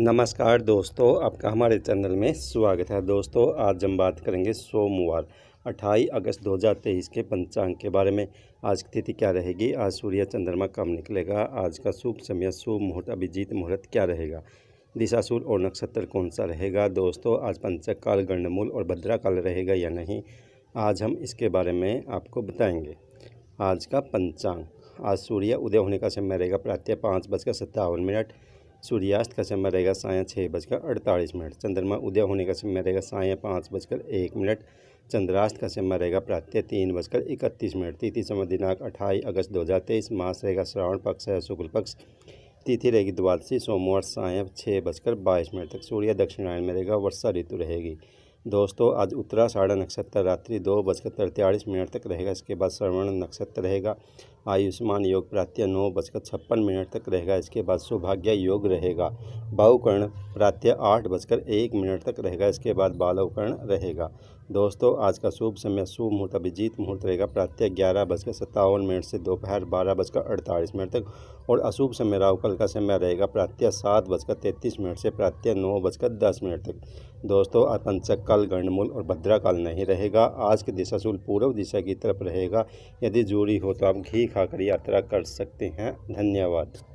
नमस्कार दोस्तों आपका हमारे चैनल में स्वागत है दोस्तों आज हम बात करेंगे सोमवार 28 अगस्त 2023 के पंचांग के बारे में आज की तिथि क्या रहेगी आज सूर्य चंद्रमा कम निकलेगा आज का शुभ समय शुभ मुहूर्त अभिजीत मुहूर्त क्या रहेगा दिशा दिशासूर और नक्षत्र कौन सा रहेगा दोस्तों आज पंचक काल गर्णमूल और भद्रा काल रहेगा या नहीं आज हम इसके बारे में आपको बताएँगे आज का पंचांग आज सूर्य उदय होने का समय रहेगा प्रातः पाँच बजकर सत्तावन मिनट सूर्यास्त का समय रहेगा साया छः बजकर अड़तालीस मिनट चंद्रमा उदय होने का समय रहेगा साया पाँच बजकर एक मिनट चंद्रास्त का समय रहेगा प्रातः तीन बजकर इकतीस मिनट तिथि समय दिनांक अट्ठाईस अगस्त दो हज़ार तेईस मास रहेगा श्रावण पक्ष है शुक्ल पक्ष तिथि रहेगी द्वादशी सोमवार साय छः बजकर बाईस मिनट तक सूर्य दक्षिणायन में रहेगा वर्षा ऋतु रहेगी दोस्तों आज उत्तरा साढ़ा नक्षत्र रात्रि दो बजकर तैंतालीस मिनट तक रहेगा इसके बाद श्रवण नक्षत्र रहेगा आयुष्मान योग प्रातः नौ बजकर छप्पन मिनट तक रहेगा इसके बाद सौभाग्य योग रहेगा बाहुकर्ण प्रातः आठ बजकर एक मिनट तक रहेगा इसके बाद बालवकर्ण रहेगा दोस्तों आज का शुभ समय शुभ मुहूर्त अभिजीत मुहूर्त रहेगा प्रातः ग्यारह बजकर सत्तावन मिनट से दोपहर बारह बजकर अड़तालीस मिनट तक और अशुभ समय राहुकल का समय रहेगा प्रातः सात बजकर तैंतीस मिनट से प्रातः नौ बजकर दस मिनट तक दोस्तों पंचक काल गणमूल और भद्रा काल नहीं रहेगा आज दिशा दिशाशूल पूर्व दिशा की तरफ रहेगा यदि जोड़ी हो तो आप घी खाकर यात्रा कर सकते हैं धन्यवाद